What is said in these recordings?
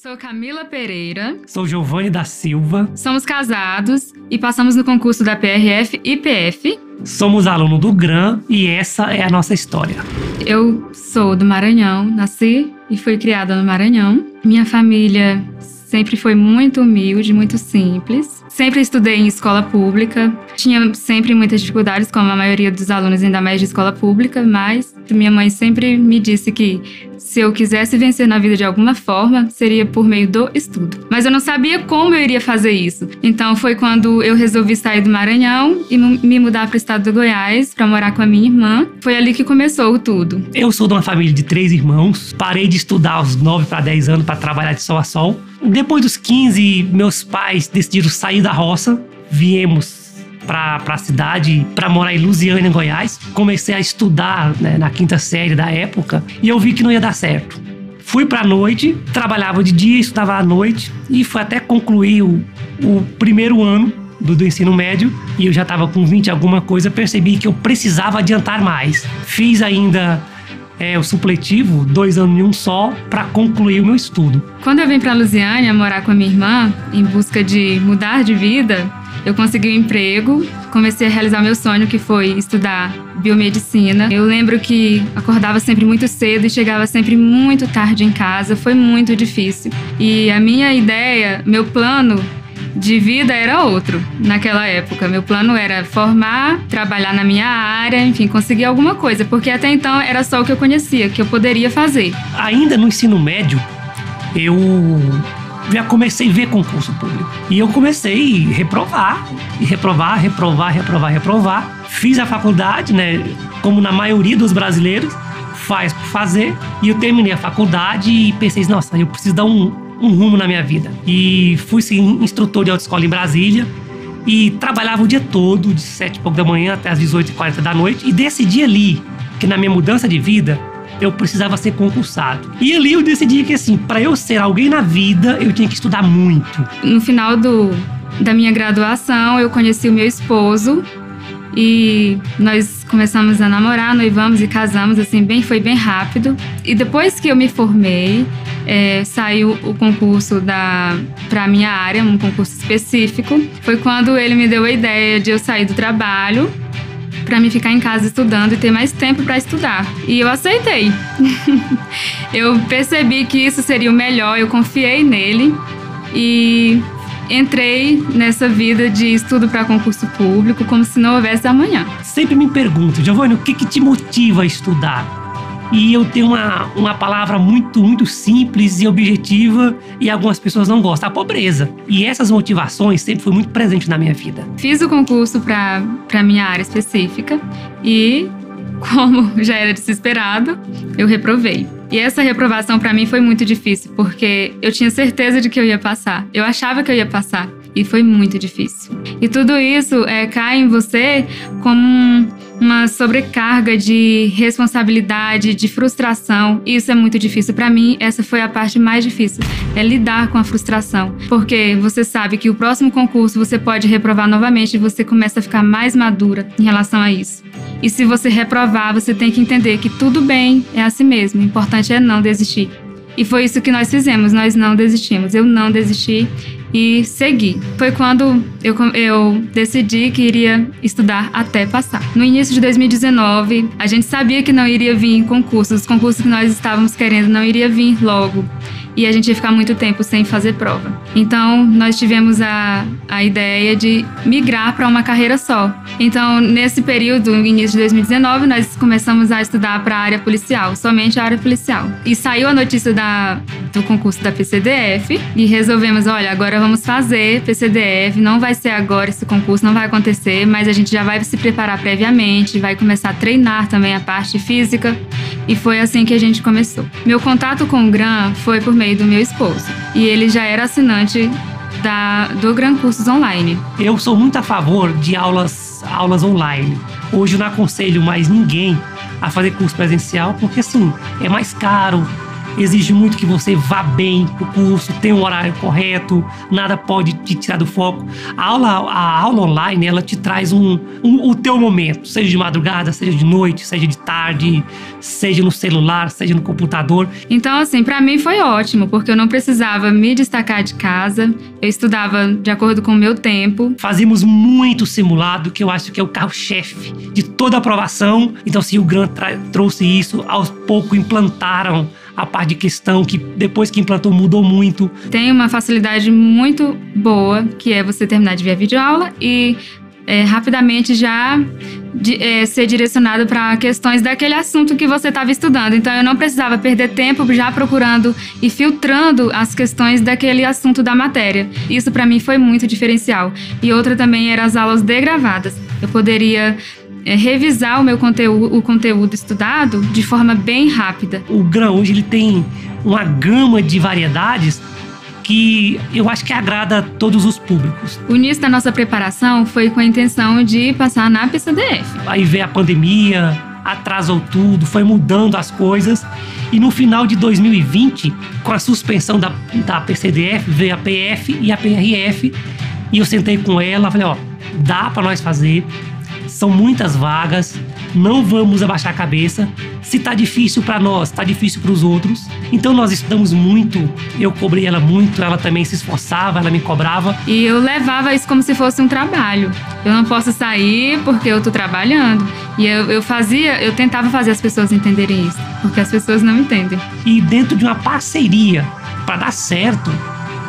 Sou Camila Pereira. Sou Giovanni da Silva. Somos casados e passamos no concurso da PRF e PF. Somos aluno do GRAM e essa é a nossa história. Eu sou do Maranhão, nasci e fui criada no Maranhão. Minha família sempre foi muito humilde, muito simples. Sempre estudei em escola pública, tinha sempre muitas dificuldades, como a maioria dos alunos, ainda mais de escola pública, mas minha mãe sempre me disse que se eu quisesse vencer na vida de alguma forma, seria por meio do estudo. Mas eu não sabia como eu iria fazer isso. Então foi quando eu resolvi sair do Maranhão e me mudar para o estado do Goiás para morar com a minha irmã. Foi ali que começou tudo. Eu sou de uma família de três irmãos. Parei de estudar aos 9 para 10 anos para trabalhar de sol a sol. Depois dos 15, meus pais decidiram sair saí da roça, viemos para a cidade para morar em em Goiás. Comecei a estudar né, na quinta série da época e eu vi que não ia dar certo. Fui para noite, trabalhava de dia, estudava à noite e foi até concluir o, o primeiro ano do, do, ensino médio e eu já estava com 20 alguma coisa, percebi que eu precisava adiantar mais. Fiz ainda é, o supletivo, dois anos em um só, para concluir o meu estudo. Quando eu vim para Lusiânia morar com a minha irmã, em busca de mudar de vida, eu consegui um emprego, comecei a realizar meu sonho, que foi estudar biomedicina. Eu lembro que acordava sempre muito cedo e chegava sempre muito tarde em casa, foi muito difícil. E a minha ideia, meu plano de vida era outro naquela época. Meu plano era formar, trabalhar na minha área, enfim, conseguir alguma coisa, porque até então era só o que eu conhecia, que eu poderia fazer. Ainda no ensino médio, eu já comecei a ver concurso público. E eu comecei a reprovar, e reprovar, reprovar, reprovar, reprovar. Fiz a faculdade, né, como na maioria dos brasileiros, faz por fazer. E eu terminei a faculdade e pensei, nossa, eu preciso dar um, um rumo na minha vida. E fui sim, instrutor de autoescola em Brasília e trabalhava o dia todo, de 7 e pouco da manhã até as 18h40 da noite, e decidi ali que na minha mudança de vida eu precisava ser concursado. E ali eu decidi que, assim, para eu ser alguém na vida, eu tinha que estudar muito. No final do, da minha graduação, eu conheci o meu esposo, e nós começamos a namorar, noivamos e casamos, assim, bem, foi bem rápido. E depois que eu me formei, é, saiu o concurso da para minha área, um concurso específico. Foi quando ele me deu a ideia de eu sair do trabalho para me ficar em casa estudando e ter mais tempo para estudar. E eu aceitei. eu percebi que isso seria o melhor, eu confiei nele e entrei nessa vida de estudo para concurso público como se não houvesse amanhã. Sempre me pergunto, Giovanni, o que, que te motiva a estudar? E eu tenho uma, uma palavra muito, muito simples e objetiva e algumas pessoas não gostam, a pobreza. E essas motivações sempre foi muito presente na minha vida. Fiz o concurso para minha área específica e, como já era desesperado, eu reprovei. E essa reprovação para mim foi muito difícil, porque eu tinha certeza de que eu ia passar. Eu achava que eu ia passar e foi muito difícil. E tudo isso é, cai em você como um uma sobrecarga de responsabilidade, de frustração. Isso é muito difícil para mim. Essa foi a parte mais difícil, é lidar com a frustração, porque você sabe que o próximo concurso você pode reprovar novamente e você começa a ficar mais madura em relação a isso. E se você reprovar, você tem que entender que tudo bem, é assim mesmo. O importante é não desistir. E foi isso que nós fizemos, nós não desistimos. Eu não desisti e segui. Foi quando eu, eu decidi que iria estudar até passar. No início de 2019, a gente sabia que não iria vir concursos, os concursos que nós estávamos querendo não iria vir logo e a gente ia ficar muito tempo sem fazer prova. Então, nós tivemos a, a ideia de migrar para uma carreira só. Então, nesse período, no início de 2019, nós começamos a estudar para a área policial, somente a área policial. E saiu a notícia da, do concurso da PCDF e resolvemos, olha, agora vamos fazer PCDF, não vai ser agora esse concurso, não vai acontecer, mas a gente já vai se preparar previamente, vai começar a treinar também a parte física e foi assim que a gente começou. Meu contato com o GRAM foi por meio aí do meu esposo. E ele já era assinante da, do Gran Cursos Online. Eu sou muito a favor de aulas, aulas online. Hoje eu não aconselho mais ninguém a fazer curso presencial, porque assim, é mais caro, exige muito que você vá bem pro curso, tenha um horário correto, nada pode te tirar do foco. A aula, a aula online, ela te traz um, um, o teu momento, seja de madrugada, seja de noite, seja de tarde, seja no celular, seja no computador. Então, assim, para mim foi ótimo, porque eu não precisava me destacar de casa, eu estudava de acordo com o meu tempo. Fazíamos muito simulado, que eu acho que é o carro-chefe de toda a aprovação. Então, assim o Grant trouxe isso, aos poucos implantaram a parte de questão que depois que implantou mudou muito. Tem uma facilidade muito boa, que é você terminar de ver a videoaula e é, rapidamente já de, é, ser direcionado para questões daquele assunto que você estava estudando. Então eu não precisava perder tempo já procurando e filtrando as questões daquele assunto da matéria. Isso para mim foi muito diferencial. E outra também eram as aulas degravadas. Eu poderia é, revisar o meu conteúdo, o conteúdo estudado de forma bem rápida. O grão hoje ele tem uma gama de variedades que eu acho que agrada a todos os públicos. O início da nossa preparação foi com a intenção de passar na PCDF. Aí veio a pandemia, atrasou tudo, foi mudando as coisas. E no final de 2020, com a suspensão da, da PCDF, veio a PF e a PRF. E eu sentei com ela, falei, ó, dá para nós fazer, são muitas vagas, não vamos abaixar a cabeça. Se tá difícil para nós, tá difícil para os outros. Então nós estudamos muito, eu cobrei ela muito, ela também se esforçava, ela me cobrava. E eu levava isso como se fosse um trabalho. Eu não posso sair porque eu tô trabalhando. E eu, eu fazia, eu tentava fazer as pessoas entenderem isso, porque as pessoas não entendem. E dentro de uma parceria, para dar certo,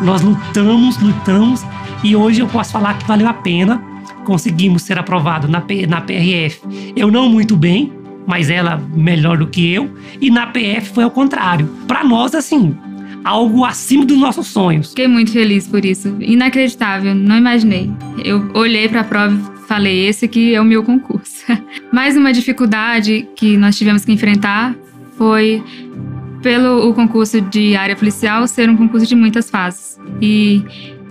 nós lutamos, lutamos e hoje eu posso falar que valeu a pena conseguimos ser aprovados na, P, na PRF, eu não muito bem, mas ela melhor do que eu, e na PF foi ao contrário. Para nós, assim, algo acima dos nossos sonhos. Fiquei muito feliz por isso. Inacreditável, não imaginei. Eu olhei para a prova e falei: esse aqui é o meu concurso. Mais uma dificuldade que nós tivemos que enfrentar foi pelo o concurso de área policial ser um concurso de muitas fases. E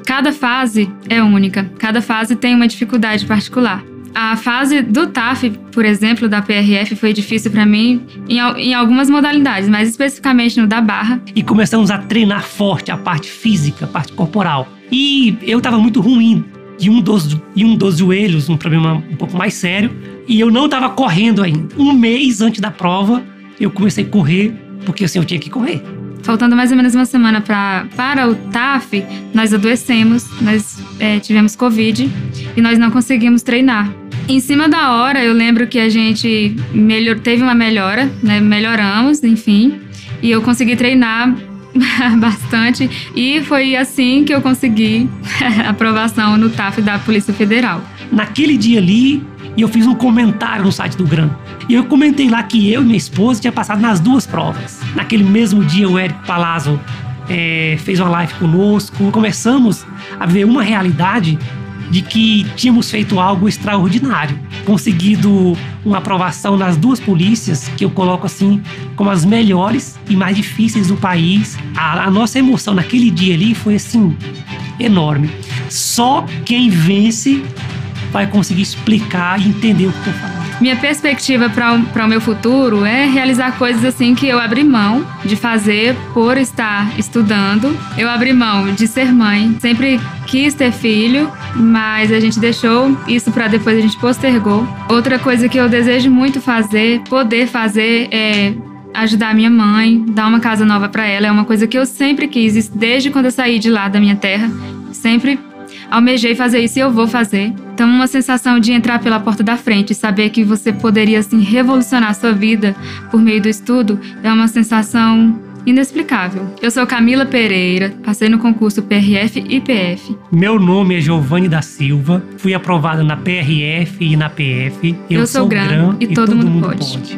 Cada fase é única, cada fase tem uma dificuldade particular. A fase do TAF, por exemplo, da PRF, foi difícil para mim em, em, algumas modalidades, mas especificamente no da barra. E começamos a treinar forte a parte física, a parte corporal. E eu estava muito ruim de um dos, e um dos joelhos, um problema um pouco mais sério, e eu não estava correndo ainda. Um mês antes da prova, eu comecei a correr, porque assim eu tinha que correr. Faltando mais ou menos uma semana pra, para o TAF, nós adoecemos, nós é, tivemos Covid e nós não conseguimos treinar. Em cima da hora, eu lembro que a gente melhor, teve uma melhora, né? melhoramos, enfim, e eu consegui treinar bastante e foi assim que eu consegui aprovação no TAF da Polícia Federal. Naquele dia ali, eu fiz um comentário no site do Gran. E eu comentei lá que eu e minha esposa tinha passado nas duas provas. Naquele mesmo dia, o Érico Palazzo é, fez uma live conosco. Começamos a ver uma realidade de que tínhamos feito algo extraordinário, conseguido uma aprovação nas duas polícias, que eu coloco assim como as melhores e mais difíceis do país. A, a, nossa emoção naquele dia ali foi assim enorme. Só quem vence vai conseguir explicar e entender o que eu tô falando. Minha perspectiva para o meu futuro é realizar coisas assim que eu abri mão de fazer por estar estudando. Eu abri mão de ser mãe, sempre quis ter filho, mas a gente deixou isso para depois, a gente postergou. Outra coisa que eu desejo muito fazer, poder fazer, é ajudar minha mãe, dar uma casa nova para ela. É uma coisa que eu sempre quis, desde quando eu saí de lá da minha terra. Sempre almejei fazer isso e eu vou fazer. Então, uma sensação de entrar pela porta da frente, e saber que você poderia assim revolucionar a sua vida por meio do estudo, é uma sensação inexplicável. Eu sou Camila Pereira, passei no concurso PRF e PF. Meu nome é Giovanni da Silva, fui aprovada na PRF e na PF. Eu, Eu sou, sou gran, e, todo, todo mundo, mundo pode. pode.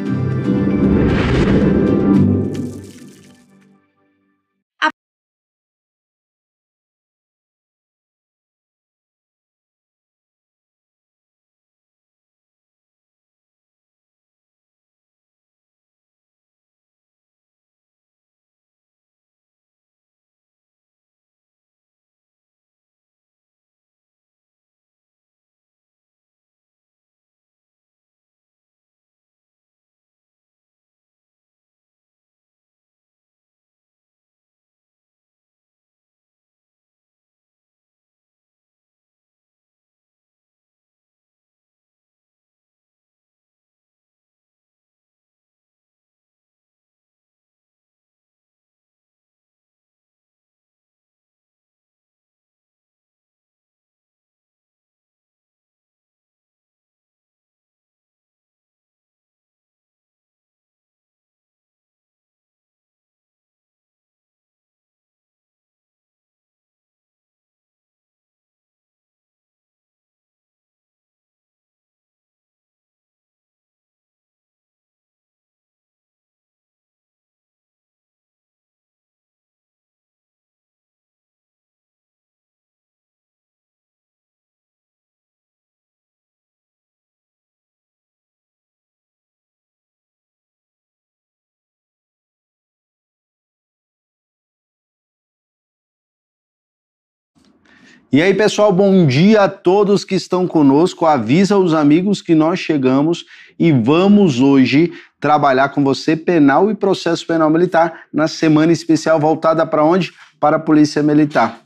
E aí, pessoal, bom dia a todos que estão conosco. Avisa os amigos que nós chegamos e vamos hoje trabalhar com você penal e processo penal militar na semana especial voltada para onde? Para a Polícia Militar.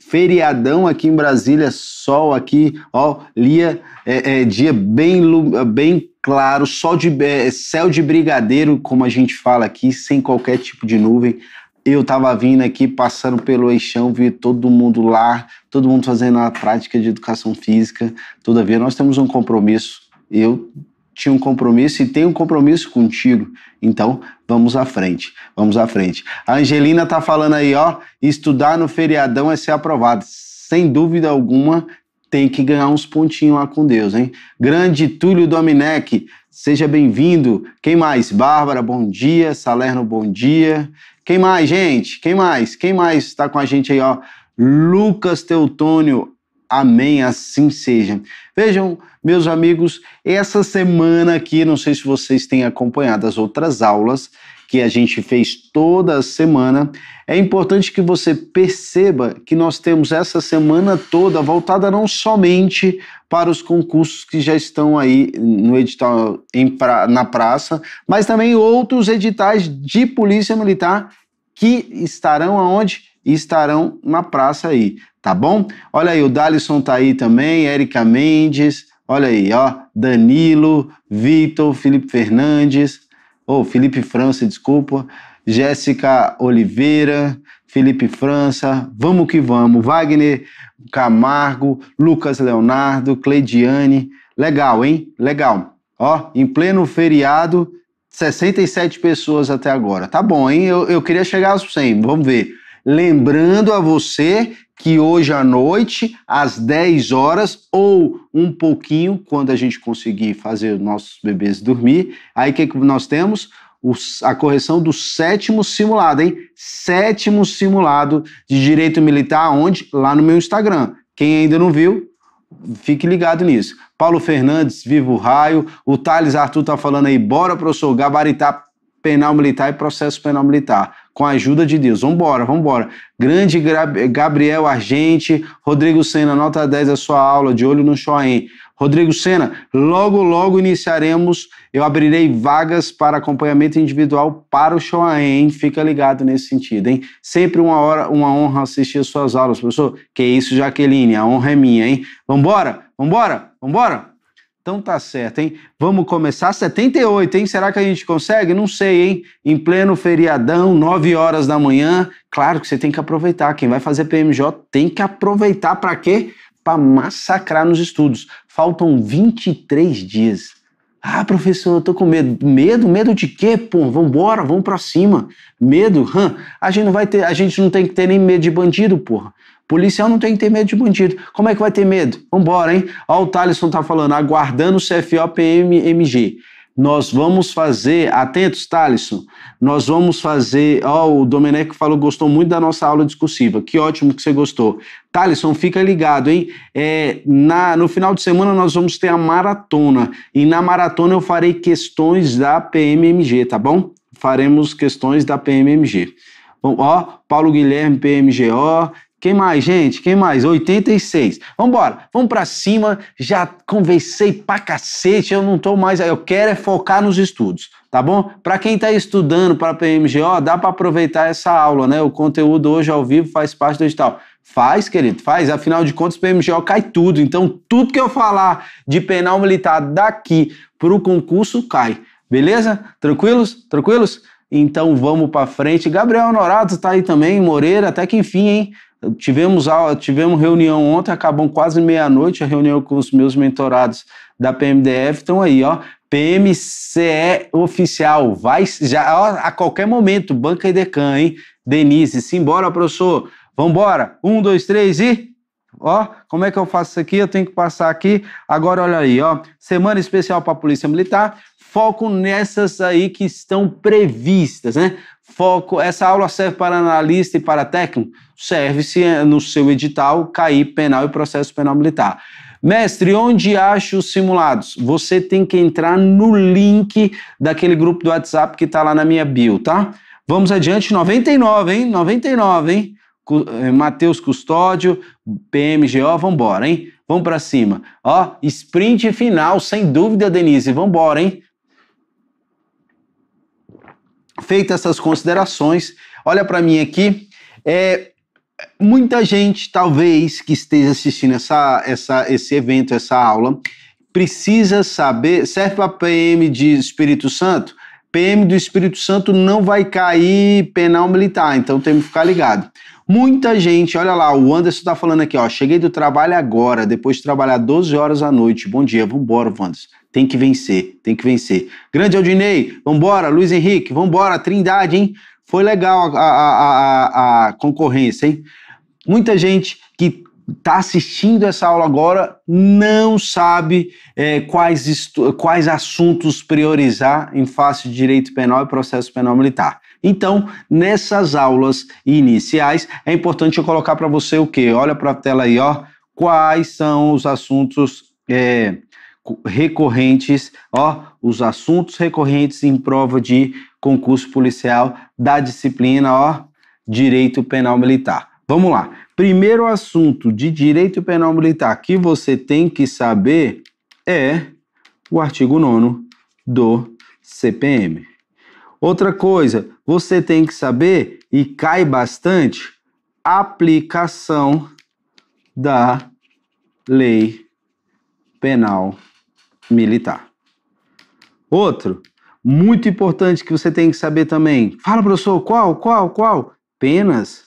Feriadão aqui em Brasília, sol aqui, ó, Lia, é, é, dia bem, bem claro, sol de é, céu de brigadeiro, como a gente fala aqui, sem qualquer tipo de nuvem eu estava vindo aqui, passando pelo eixão, vi todo mundo lá, todo mundo fazendo a prática de educação física. Todavia, nós temos um compromisso. Eu tinha um compromisso e tenho um compromisso contigo. Então, vamos à frente, vamos à frente. A Angelina tá falando aí, ó, estudar no feriadão é ser aprovado. Sem dúvida alguma, tem que ganhar uns pontinhos lá com Deus, hein? Grande Túlio Dominec, seja bem-vindo. Quem mais? Bárbara, bom dia. Salerno, bom dia. Quem mais, gente? Quem mais? Quem mais está com a gente aí, ó? Lucas Teutônio. Amém, assim seja. Vejam, meus amigos, essa semana aqui, não sei se vocês têm acompanhado as outras aulas, que a gente fez toda a semana, é importante que você perceba que nós temos essa semana toda voltada não somente para os concursos que já estão aí no edital pra, na praça, mas também outros editais de Polícia Militar que estarão aonde? Estarão na praça aí, tá bom? Olha aí, o Dalisson tá aí também, Érica Mendes, olha aí, ó, Danilo, Vitor, Felipe Fernandes, oh, Felipe França, desculpa, Jéssica Oliveira, Felipe França, vamos que vamos, Wagner Camargo, Lucas Leonardo, Cleidiane, legal, hein? Legal. Ó, em pleno feriado, 67 pessoas até agora. Tá bom, hein? Eu, eu queria chegar aos 100, vamos ver. Lembrando a você que hoje à noite, às 10 horas, ou um pouquinho, quando a gente conseguir fazer nossos bebês dormir, aí o que, que nós temos? a correção do sétimo simulado, hein? Sétimo simulado de direito militar, onde? Lá no meu Instagram. Quem ainda não viu, fique ligado nisso. Paulo Fernandes, Vivo Raio. O Thales Arthur tá falando aí, bora, professor, gabaritar penal militar e processo penal militar com a ajuda de Deus. Vambora, vambora. Grande Gabriel Argente, Rodrigo Sena, nota 10 da sua aula, de olho no Choem. Rodrigo Sena, logo, logo iniciaremos, eu abrirei vagas para acompanhamento individual para o Choaem, fica ligado nesse sentido, hein? Sempre uma hora, uma honra assistir as suas aulas, professor. Que isso, Jaqueline, a honra é minha, hein? Vambora, vambora, vambora! Então tá certo, hein? Vamos começar 78, hein? Será que a gente consegue? Não sei, hein? Em pleno feriadão, 9 horas da manhã. Claro que você tem que aproveitar. Quem vai fazer PMJ tem que aproveitar para quê? Para massacrar nos estudos. Faltam 23 dias. Ah, professor, eu tô com medo. Medo? Medo de quê? Pô, vambora, vamos pra cima. Medo? Hum, a gente não vai ter, a gente não tem que ter nem medo de bandido, porra. Policial não tem que ter medo de bandido. Como é que vai ter medo? Vambora, hein? Ó, o Thaleson tá falando, aguardando o CFO PMMG. Nós vamos fazer, atentos, Thaleson, nós vamos fazer. Ó, o Domeneco falou gostou muito da nossa aula discursiva. Que ótimo que você gostou. Thaleson, fica ligado, hein? É, na, no final de semana nós vamos ter a maratona. E na maratona eu farei questões da PMMG, tá bom? Faremos questões da PMMG. Bom, ó, Paulo Guilherme, PMGO, quem mais, gente? Quem mais? 86. Vambora, vamos para cima. Já conversei pra cacete, eu não tô mais. Eu quero é focar nos estudos, tá bom? Para quem tá estudando para PMGO, dá para aproveitar essa aula, né? O conteúdo hoje ao vivo faz parte do edital. Faz, querido, faz. Afinal de contas, PMGO cai tudo. Então, tudo que eu falar de penal militar daqui pro concurso cai. Beleza? Tranquilos? Tranquilos? Então vamos para frente. Gabriel Honorato tá aí também, Moreira, até que enfim, hein? Tivemos, aula, tivemos reunião ontem, acabou quase meia-noite a reunião com os meus mentorados da PMDF. Estão aí, ó. PMCE oficial, vai já ó, a qualquer momento, Banca Decan, hein? Denise, simbora, professor. Vambora. Um, dois, três e. Ó, como é que eu faço isso aqui? Eu tenho que passar aqui. Agora, olha aí, ó. Semana especial para a Polícia Militar foco nessas aí que estão previstas, né? Foco, essa aula serve para analista e para técnico? Serve se eh, no seu edital cair penal e processo penal militar. Mestre, onde acho os simulados? Você tem que entrar no link daquele grupo do WhatsApp que está lá na minha bio, tá? Vamos adiante, 99, hein? 99, hein? Eh, Matheus Custódio, PMGO, vambora, hein? Vamos para cima. Ó, sprint final, sem dúvida, Denise, vambora, hein? Feitas essas considerações, olha para mim aqui. É, muita gente, talvez, que esteja assistindo essa, essa, esse evento, essa aula, precisa saber, serve para PM de Espírito Santo? PM do Espírito Santo não vai cair penal militar, então tem que ficar ligado. Muita gente, olha lá, o Anderson está falando aqui, ó, cheguei do trabalho agora, depois de trabalhar 12 horas à noite. Bom dia, vambora, Anderson tem que vencer, tem que vencer. Grande Aldinei, vambora, Luiz Henrique, vambora, Trindade, hein? Foi legal a, a, a, a concorrência, hein? Muita gente que está assistindo essa aula agora não sabe é, quais, quais assuntos priorizar em face de direito penal e processo penal militar. Então, nessas aulas iniciais, é importante eu colocar para você o quê? Olha para a tela aí, ó. Quais são os assuntos é, recorrentes, ó, os assuntos recorrentes em prova de concurso policial da disciplina, ó, direito penal militar. Vamos lá. Primeiro assunto de direito penal militar que você tem que saber é o artigo 9 do CPM. Outra coisa, você tem que saber e cai bastante aplicação da lei penal militar. Outro, muito importante que você tem que saber também. Fala, professor, qual, qual, qual? Penas.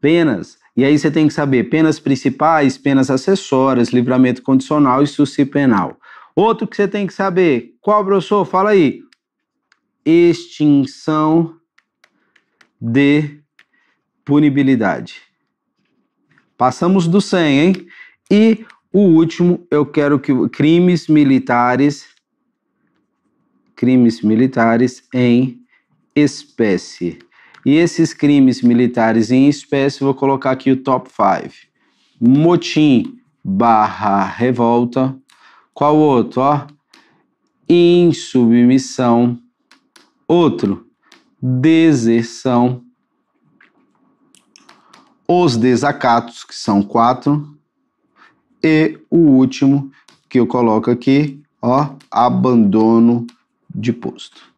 Penas. E aí você tem que saber penas principais, penas acessórias, livramento condicional e suci penal. Outro que você tem que saber, qual, professor? Fala aí. Extinção de punibilidade. Passamos do 100, hein? E o último, eu quero que crimes militares crimes militares em espécie. E esses crimes militares em espécie, vou colocar aqui o top 5. Motim barra revolta. Qual outro? Ó? Insubmissão. Outro, deserção. Os desacatos, que são quatro. E o último que eu coloco aqui, ó, abandono de posto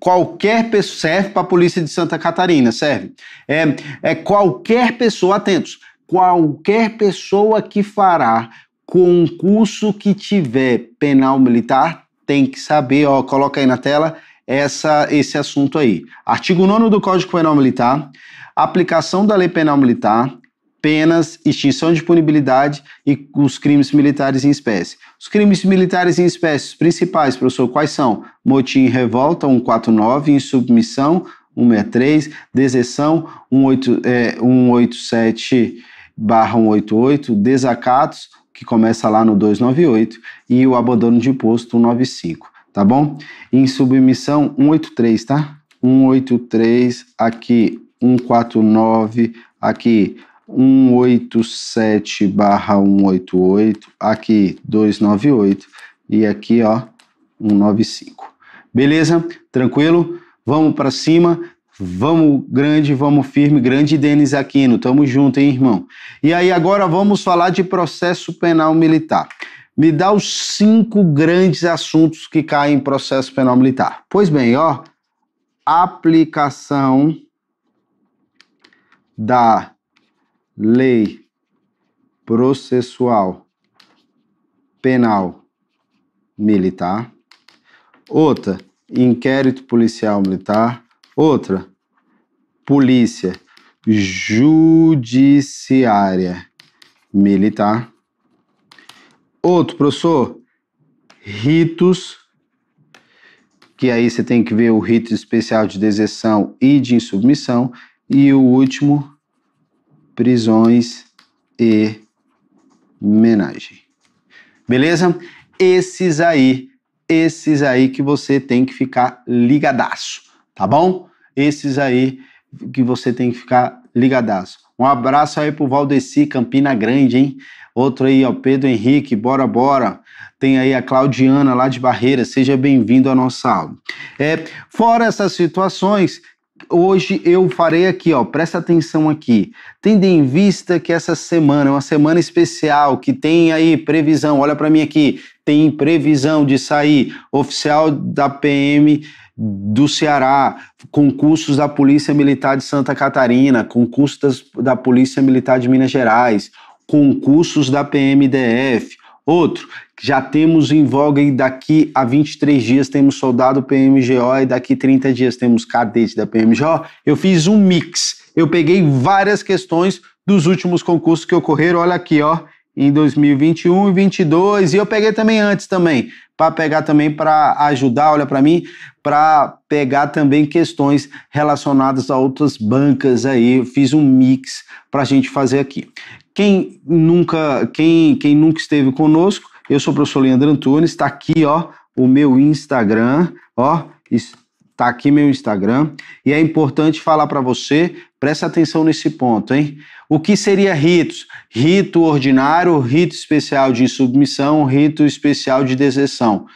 qualquer pessoa serve para a polícia de Santa Catarina, serve. É, é qualquer pessoa, atentos, qualquer pessoa que fará concurso que tiver penal militar tem que saber, ó, coloca aí na tela essa, esse assunto aí. Artigo 9 do Código Penal Militar, aplicação da Lei Penal Militar, penas, extinção de punibilidade e os crimes militares em espécie. Os crimes militares em espécie principais, professor, quais são? Motim e revolta, 149, insubmissão, 163, deserção, 18, é, 187 barra 188, desacatos, que começa lá no 298, e o abandono de imposto, 195, tá bom? Em submissão, 183, tá? 183 aqui, 149 aqui, 187 barra 188, aqui 298 e aqui ó 195. Beleza? Tranquilo? Vamos para cima, vamos grande, vamos firme, grande Denis Aquino, tamo junto, hein, irmão? E aí agora vamos falar de processo penal militar. Me dá os cinco grandes assuntos que caem em processo penal militar. Pois bem, ó, aplicação da lei processual penal militar, outra, inquérito policial militar, outra, polícia judiciária militar. Outro, professor, ritos, que aí você tem que ver o rito especial de deserção e de insubmissão. E o último, prisões e menagem. Beleza? Esses aí, esses aí que você tem que ficar ligadaço, tá bom? Esses aí que você tem que ficar ligadaço. Um abraço aí pro Valdeci, Campina Grande, hein? Outro aí, ó, Pedro Henrique, bora, bora. Tem aí a Claudiana lá de Barreira, seja bem-vindo à nossa aula. É, fora essas situações, hoje eu farei aqui, ó, presta atenção aqui. Tendo em vista que essa semana é uma semana especial, que tem aí previsão, olha para mim aqui, tem previsão de sair oficial da PM do Ceará, concursos da Polícia Militar de Santa Catarina, concursos da Polícia Militar de Minas Gerais, concursos da PMDF, Outro, já temos em voga e daqui a 23 dias temos soldado PMGO e daqui 30 dias temos cadete da PMGO. Eu fiz um mix. Eu peguei várias questões dos últimos concursos que ocorreram. Olha aqui, ó em 2021 e 2022, e eu peguei também antes também, para pegar também para ajudar, olha para mim, para pegar também questões relacionadas a outras bancas aí, eu fiz um mix para a gente fazer aqui. Quem nunca, quem, quem nunca esteve conosco, eu sou o professor Leandro Antunes, está aqui, ó, o meu Instagram, ó, isso, Tá aqui meu Instagram e é importante falar para você, presta atenção nesse ponto, hein? O que seria ritos? Rito ordinário, rito especial de submissão, rito especial de deserção.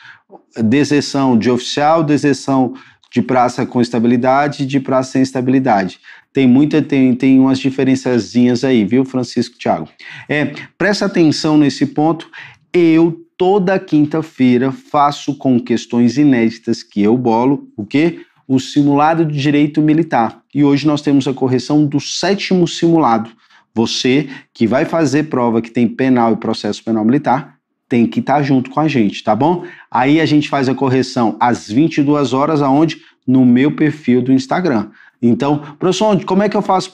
Deserção de oficial, deserção de praça com estabilidade, de praça sem estabilidade. Tem muita, tem, tem umas diferençazinhas aí, viu, Francisco Thiago? É, presta atenção nesse ponto. Eu toda quinta-feira faço com questões inéditas que eu bolo, o quê? O simulado de direito militar. E hoje nós temos a correção do sétimo simulado. Você que vai fazer prova que tem penal e processo penal militar, tem que estar tá junto com a gente, tá bom? Aí a gente faz a correção às 22 horas, aonde? No meu perfil do Instagram. Então, professor, como é que eu faço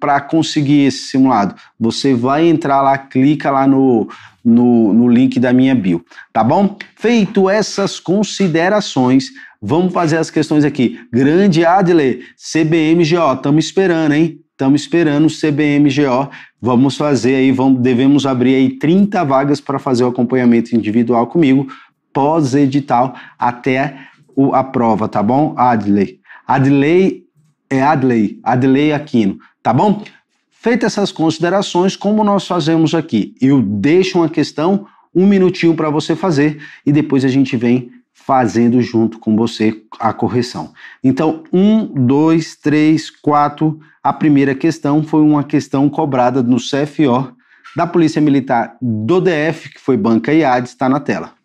para conseguir esse simulado? Você vai entrar lá, clica lá no, no, no link da minha bio, tá bom? Feito essas considerações, vamos fazer as questões aqui. Grande Adler, CBMGO, estamos esperando, hein? Estamos esperando o CBMGO. Vamos fazer aí, vamos, devemos abrir aí 30 vagas para fazer o acompanhamento individual comigo, pós-edital, até o, a prova, tá bom, Adley? Adley é Adley, Adley Aquino, tá bom? Feitas essas considerações, como nós fazemos aqui? Eu deixo uma questão, um minutinho para você fazer e depois a gente vem fazendo junto com você a correção. Então, um, dois, três, quatro. A primeira questão foi uma questão cobrada no CFO da Polícia Militar do DF, que foi Banca IAD, está na tela.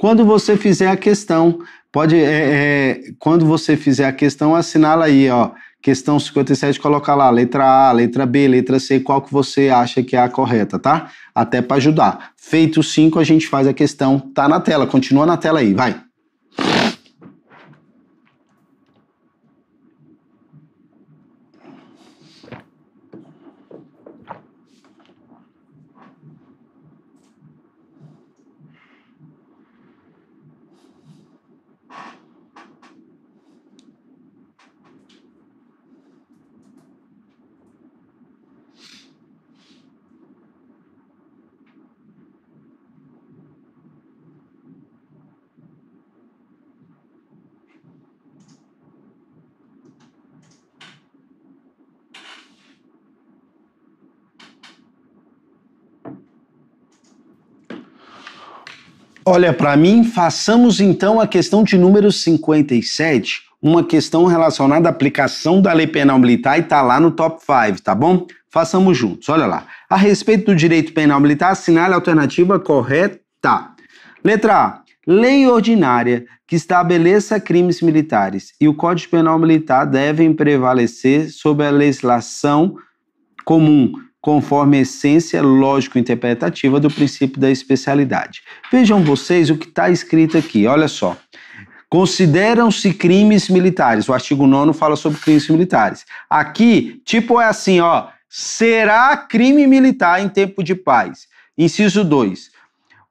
Quando você fizer a questão, pode, é, é, quando você fizer a questão, assinala aí, ó, questão 57, coloca lá, letra A, letra B, letra C, qual que você acha que é a correta, tá? Até para ajudar. Feito 5, a gente faz a questão, tá na tela, continua na tela aí, vai. Olha, para mim, façamos então a questão de número 57, uma questão relacionada à aplicação da lei penal militar e está lá no top 5, tá bom? Façamos juntos, olha lá. A respeito do direito penal militar, assinale a alternativa correta. Letra A. Lei ordinária que estabeleça crimes militares e o Código Penal Militar devem prevalecer sobre a legislação comum, conforme a essência lógico-interpretativa do princípio da especialidade. Vejam vocês o que está escrito aqui, olha só. Consideram-se crimes militares. O artigo 9 fala sobre crimes militares. Aqui, tipo, é assim, ó. Será crime militar em tempo de paz. Inciso 2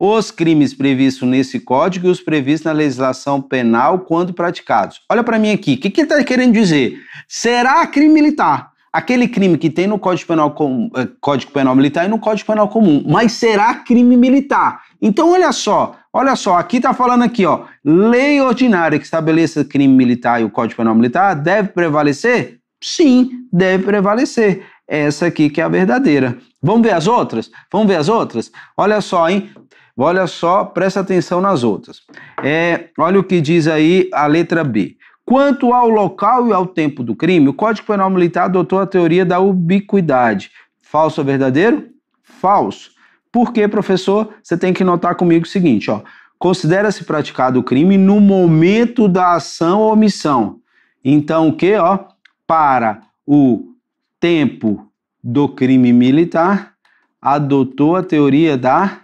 os crimes previstos nesse código e os previstos na legislação penal quando praticados. Olha para mim aqui, o que, que ele está querendo dizer? Será crime militar? aquele crime que tem no Código Penal, com, eh, Código Penal Militar e no Código Penal Comum, mas será crime militar. Então, olha só, olha só, aqui está falando aqui, ó, lei ordinária que estabeleça crime militar e o Código Penal Militar deve prevalecer? Sim, deve prevalecer. Essa aqui que é a verdadeira. Vamos ver as outras? Vamos ver as outras? Olha só, hein? Olha só, presta atenção nas outras. É, olha o que diz aí a letra B. Quanto ao local e ao tempo do crime, o Código Penal Militar adotou a teoria da ubiquidade. Falso ou é verdadeiro? Falso. Por quê, professor? Você tem que notar comigo o seguinte, ó. Considera-se praticado o crime no momento da ação ou omissão. Então, o que, ó? Para o tempo do crime militar, adotou a teoria da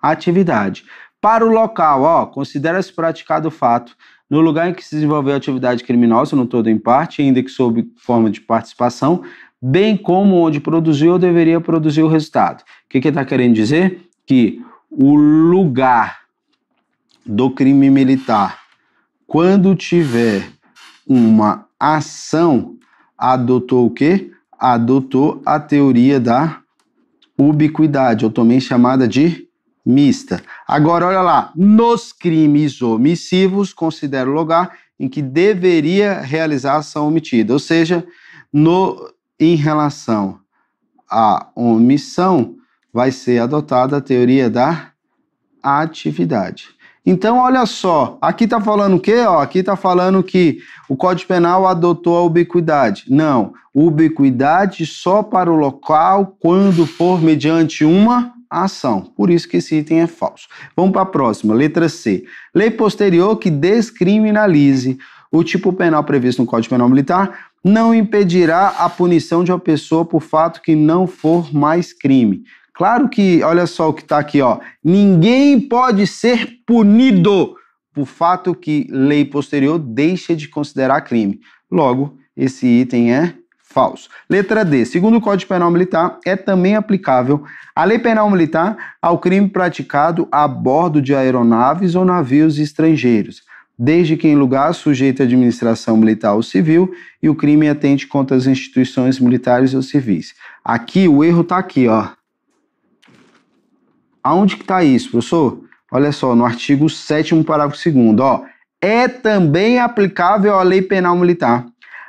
atividade. Para o local, ó, considera-se praticado o fato no lugar em que se desenvolveu a atividade criminosa, no todo em parte, ainda que sob forma de participação, bem como onde produziu ou deveria produzir o resultado. O que está que tá querendo dizer? Que o lugar do crime militar, quando tiver uma ação, adotou o quê? Adotou a teoria da ubiquidade, ou também chamada de mista. Agora, olha lá, nos crimes omissivos, considera o lugar em que deveria realizar a ação omitida, ou seja, no, em relação à omissão, vai ser adotada a teoria da atividade. Então, olha só, aqui está falando o quê? Ó, aqui está falando que o Código Penal adotou a ubiquidade. Não, ubiquidade só para o local quando for mediante uma a ação. Por isso que esse item é falso. Vamos para a próxima, letra C. Lei posterior que descriminalize o tipo penal previsto no Código Penal Militar não impedirá a punição de uma pessoa por fato que não for mais crime. Claro que, olha só o que está aqui, ó. Ninguém pode ser punido por fato que lei posterior deixa de considerar crime. Logo, esse item é Falso. Letra D. Segundo o Código Penal Militar, é também aplicável a lei penal militar ao crime praticado a bordo de aeronaves ou navios estrangeiros, desde que em lugar sujeito à administração militar ou civil e o crime atente contra as instituições militares ou civis. Aqui o erro está aqui, ó. Aonde que está isso, professor? Olha só, no artigo 7 parágrafo 2 ó. É também aplicável a lei penal militar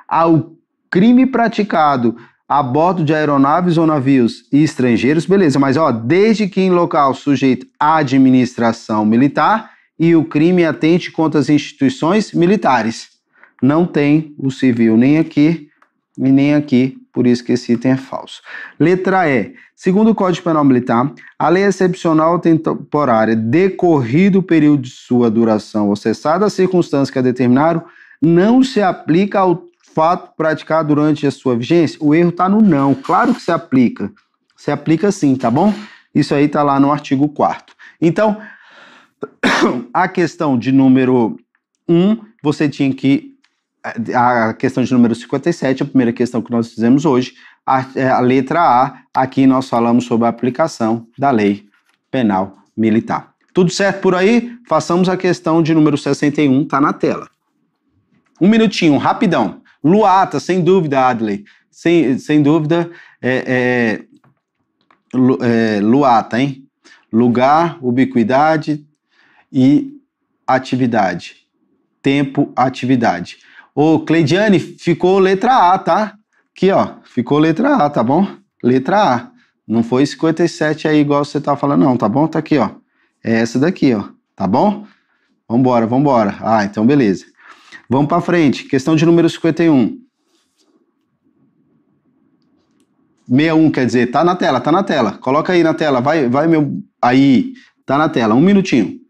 ao crime praticado a bordo de aeronaves ou navios e estrangeiros, beleza, mas ó, desde que em local sujeito à administração militar e o crime atente contra as instituições militares. Não tem o civil nem aqui e nem aqui, por isso que esse item é falso. Letra E. Segundo o Código Penal Militar, a lei excepcional temporária, decorrido o período de sua duração ou cessada a circunstância que a determinaram, não se aplica ao fato praticado durante a sua vigência, o erro está no não. Claro que se aplica. Se aplica sim, tá bom? Isso aí está lá no artigo 4. Então, a questão de número 1, você tinha que. A questão de número 57, a primeira questão que nós fizemos hoje, a, é, a letra A, aqui nós falamos sobre a aplicação da lei penal militar. Tudo certo por aí? Façamos a questão de número 61, tá na tela. Um minutinho, rapidão. Luata, sem dúvida, Adley. Sem, sem dúvida, é, é, é, Luata, hein? Lugar, ubiquidade e atividade. Tempo, atividade. Ô, Cleidiane, ficou letra A, tá? Aqui, ó, ficou letra A, tá bom? Letra A. Não foi 57 aí igual você tá falando, não, tá bom? Tá aqui, ó. É essa daqui, ó. Tá bom? Vambora, vambora. Ah, então beleza. Vamos para frente. Questão de número 51. 61, quer dizer, tá na tela, tá na tela. Coloca aí na tela, vai, vai meu. Aí, tá na tela, um minutinho.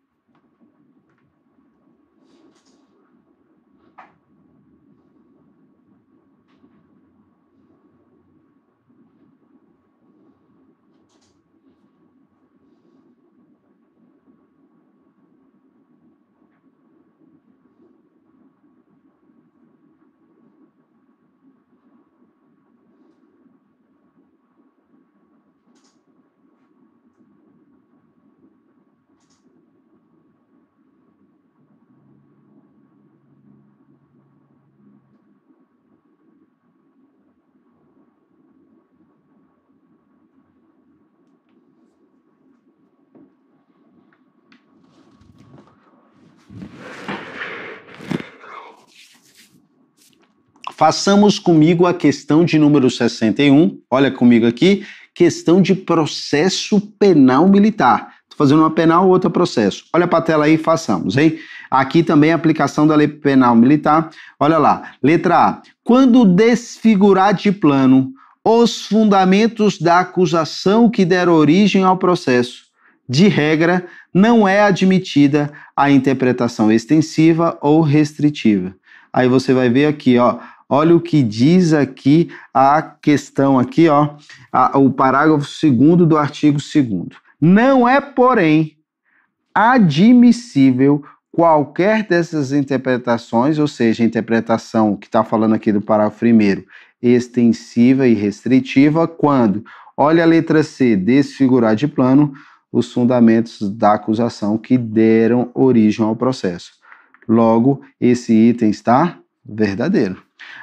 Façamos comigo a questão de número 61, olha comigo aqui, questão de processo penal militar. Estou fazendo uma penal, outra processo. Olha para a tela aí, façamos, hein? Aqui também a aplicação da lei penal militar. Olha lá, letra A. Quando desfigurar de plano os fundamentos da acusação que deram origem ao processo, de regra, não é admitida a interpretação extensiva ou restritiva. Aí você vai ver aqui, ó, Olha o que diz aqui a questão aqui, ó, a, o parágrafo segundo do artigo segundo. Não é, porém, admissível qualquer dessas interpretações, ou seja, a interpretação que está falando aqui do parágrafo primeiro, extensiva e restritiva, quando, olha a letra C, desfigurar de plano os fundamentos da acusação que deram origem ao processo. Logo, esse item está Verdadeiro.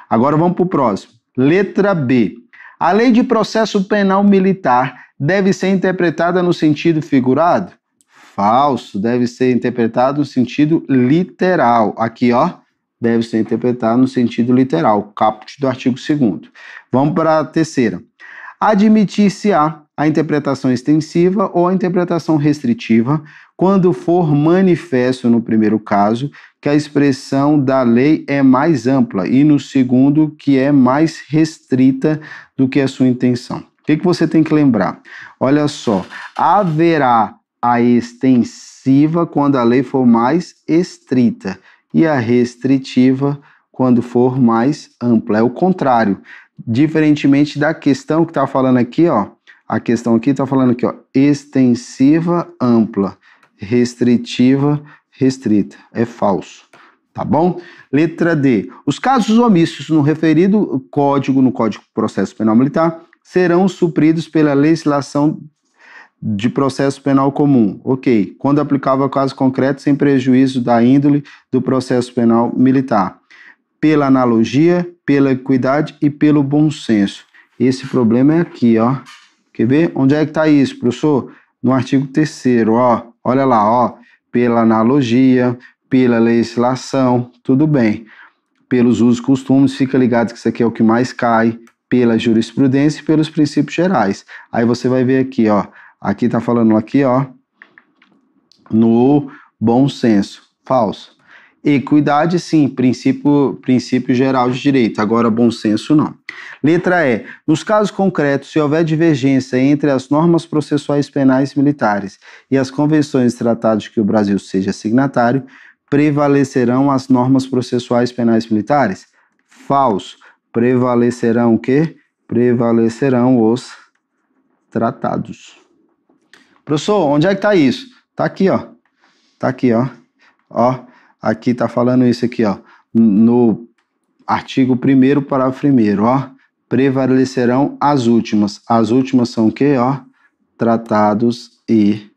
Agora vamos para o próximo. Letra B. A lei de processo penal militar deve ser interpretada no sentido figurado? Falso. Deve ser interpretado no sentido literal. Aqui, ó. Deve ser interpretado no sentido literal. Caput do artigo 2. Vamos para a terceira. Admitir-se-á a interpretação extensiva ou a interpretação restritiva, quando for manifesto, no primeiro caso, que a expressão da lei é mais ampla e, no segundo, que é mais restrita do que a sua intenção. O que, que você tem que lembrar? Olha só, haverá a extensiva quando a lei for mais estrita e a restritiva quando for mais ampla. É o contrário. Diferentemente da questão que está falando aqui, ó, a questão aqui está falando aqui, ó, extensiva, ampla, restritiva, restrita. É falso. Tá bom? Letra D. Os casos omissos no referido código, no Código de Processo Penal Militar, serão supridos pela legislação de processo penal comum. Ok. Quando aplicável a caso concreto, sem prejuízo da índole do processo penal militar. Pela analogia, pela equidade e pelo bom senso. Esse problema é aqui, ó. Quer ver? Onde é que está isso, professor? No artigo 3 ó. Olha lá, ó. Pela analogia, pela legislação, tudo bem. Pelos usos e costumes, fica ligado que isso aqui é o que mais cai. Pela jurisprudência e pelos princípios gerais. Aí você vai ver aqui, ó. Aqui está falando aqui, ó. No bom senso. Falso. Equidade, sim, princípio, princípio geral de direito, agora bom senso não. Letra E. Nos casos concretos, se houver divergência entre as normas processuais penais militares e as convenções e tratados que o Brasil seja signatário, prevalecerão as normas processuais penais militares? Falso. Prevalecerão o quê? Prevalecerão os tratados. Professor, onde é que tá isso? Tá aqui, ó. Tá aqui, ó. Ó, aqui está falando isso aqui, ó, no artigo 1 parágrafo 1 ó, prevalecerão as últimas. As últimas são o quê, ó? Tratados e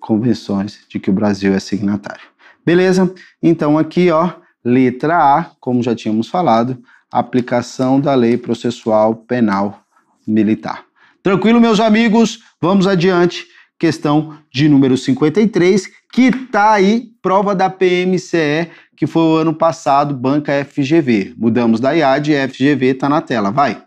convenções de que o Brasil é signatário. Beleza? Então aqui, ó, letra A, como já tínhamos falado, aplicação da lei processual penal militar. Tranquilo, meus amigos? Vamos adiante questão de número 53, que está aí, prova da PMCE, que foi o ano passado, banca FGV. Mudamos da IAD, FGV está na tela, vai.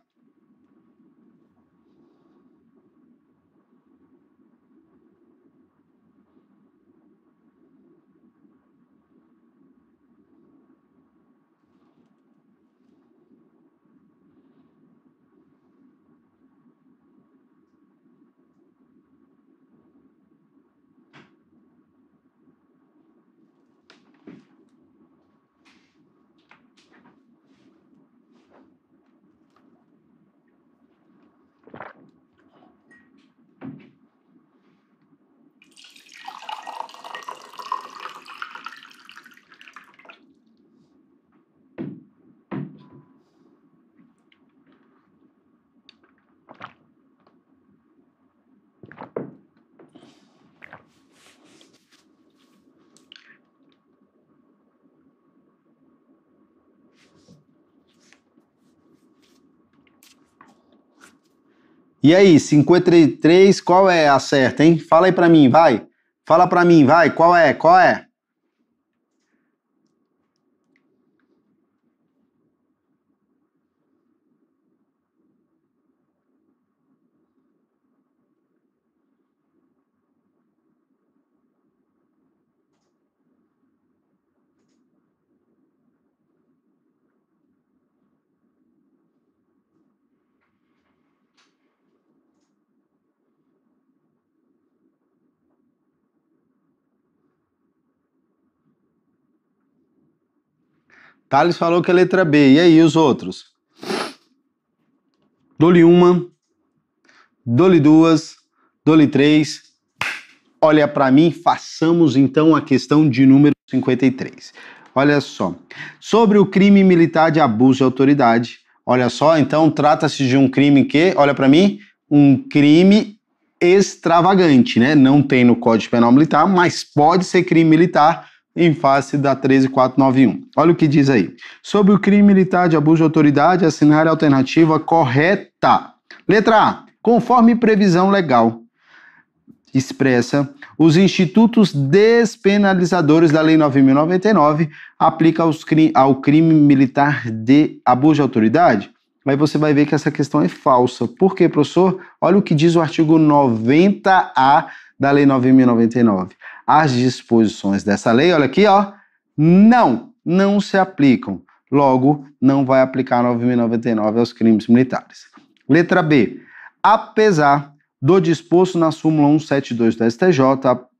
E aí, 53, qual é a certa, hein? Fala aí pra mim, vai. Fala pra mim, vai, qual é, qual é? Thales falou que é letra B. E aí, os outros? Dole uma, Dole duas, Dole três. Olha para mim, façamos então a questão de número 53. Olha só. Sobre o crime militar de abuso de autoridade. Olha só, então trata-se de um crime que, olha para mim, um crime extravagante, né? Não tem no Código Penal Militar, mas pode ser crime militar em face da 13491. Olha o que diz aí. Sobre o crime militar de abuso de autoridade, assinar a alternativa correta. Letra A. Conforme previsão legal expressa, os institutos despenalizadores da Lei 9.099 aplicam aos, ao crime militar de abuso de autoridade? Aí você vai ver que essa questão é falsa. Por quê, professor? Olha o que diz o artigo 90A da Lei 9.099. As disposições dessa lei, olha aqui, ó, não, não se aplicam. Logo, não vai aplicar 9.099 aos crimes militares. Letra B. Apesar do disposto na súmula 172 do STJ,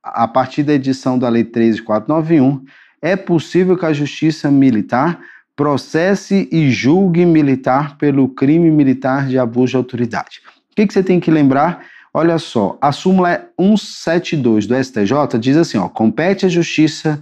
a partir da edição da Lei 13491, é possível que a Justiça Militar processe e julgue militar pelo crime militar de abuso de autoridade. O que, que você tem que lembrar Olha só, a súmula 172 é do STJ diz assim, ó, compete à justiça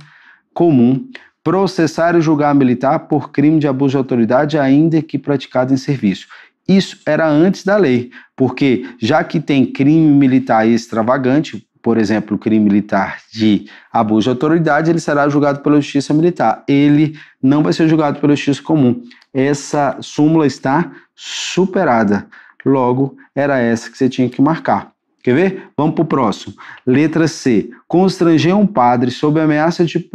comum processar e julgar militar por crime de abuso de autoridade, ainda que praticado em serviço. Isso era antes da lei, porque já que tem crime militar extravagante, por exemplo, o crime militar de abuso de autoridade, ele será julgado pela justiça militar. Ele não vai ser julgado pela justiça comum. Essa súmula está superada. Logo, era essa que você tinha que marcar. Quer ver? Vamos para o próximo. Letra C. Constranger um padre sob ameaça de,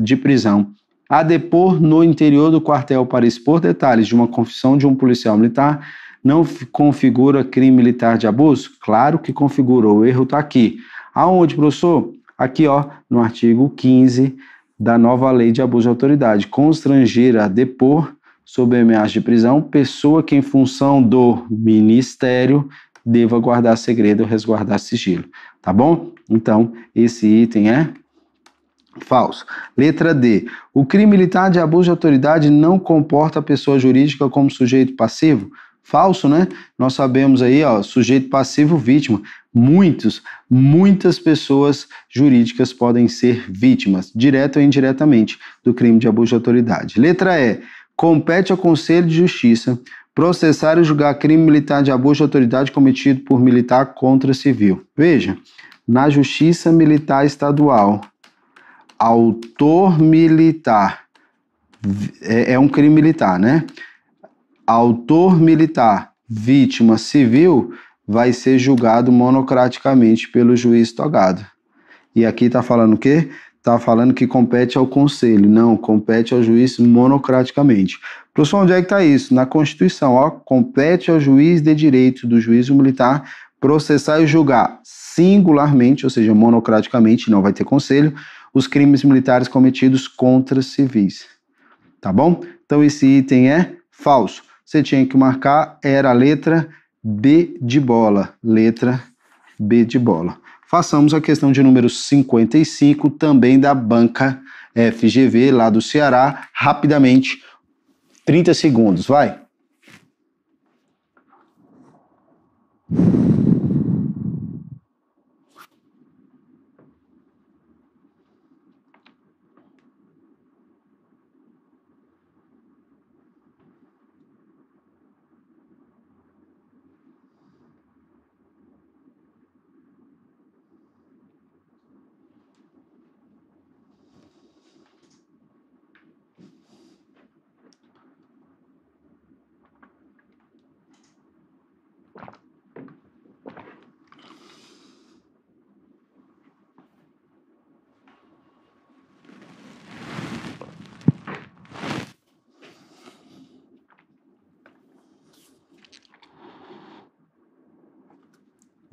de prisão a depor no interior do quartel para expor detalhes de uma confissão de um policial militar não configura crime militar de abuso? Claro que configura, o erro está aqui. Aonde, professor? Aqui, ó, no artigo 15 da nova lei de abuso de autoridade. Constranger a depor sob ameaça de prisão, pessoa que, em função do ministério, deva guardar segredo ou resguardar sigilo. Tá bom? Então, esse item é Falso. Letra D. O crime militar de abuso de autoridade não comporta a pessoa jurídica como sujeito passivo? Falso, né? Nós sabemos aí, ó, sujeito passivo, vítima. Muitos, muitas pessoas jurídicas podem ser vítimas, direta ou indiretamente, do crime de abuso de autoridade. Letra E compete ao Conselho de Justiça processar e julgar crime militar de abuso de autoridade cometido por militar contra civil. Veja, na Justiça Militar Estadual, autor militar é, é um crime militar, né? Autor militar, vítima civil, vai ser julgado monocraticamente pelo juiz togado. E aqui está falando o quê? está falando que compete ao Conselho, não, compete ao juiz monocraticamente. Professor, onde é que está isso? Na Constituição, ó, compete ao juiz de direito do juízo militar processar e julgar singularmente, ou seja, monocraticamente, não vai ter conselho, os crimes militares cometidos contra civis. Tá bom? Então esse item é falso. Você tinha que marcar, era a letra B de bola. Letra B de bola façamos a questão de número 55, também da banca é, FGV lá do Ceará, rapidamente, 30 segundos, vai.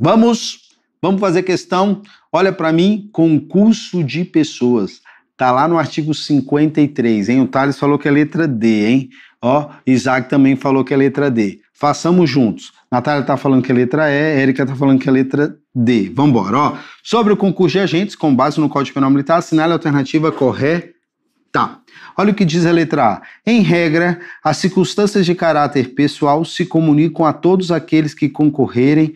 Vamos, vamos fazer questão. Olha para mim, concurso de pessoas. Tá lá no artigo 53, hein? O Thales falou que é letra D, hein? Ó, Isaac também falou que é letra D. Façamos juntos. Natália tá falando que é letra E, Érica tá falando que é letra D. Vambora, ó. Sobre o concurso de agentes, com base no Código Penal Militar, assinale a alternativa correta. Olha o que diz a letra A. Em regra, as circunstâncias de caráter pessoal se comunicam a todos aqueles que concorrerem